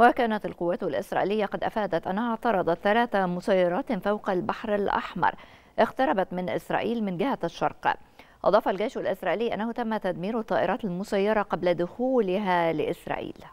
وكانت القوات الإسرائيلية قد أفادت أنها اعترضت ثلاث مسيرات فوق البحر الأحمر اقتربت من إسرائيل من جهة الشرق أضاف الجيش الإسرائيلي أنه تم تدمير الطائرات المسيرة قبل دخولها لإسرائيل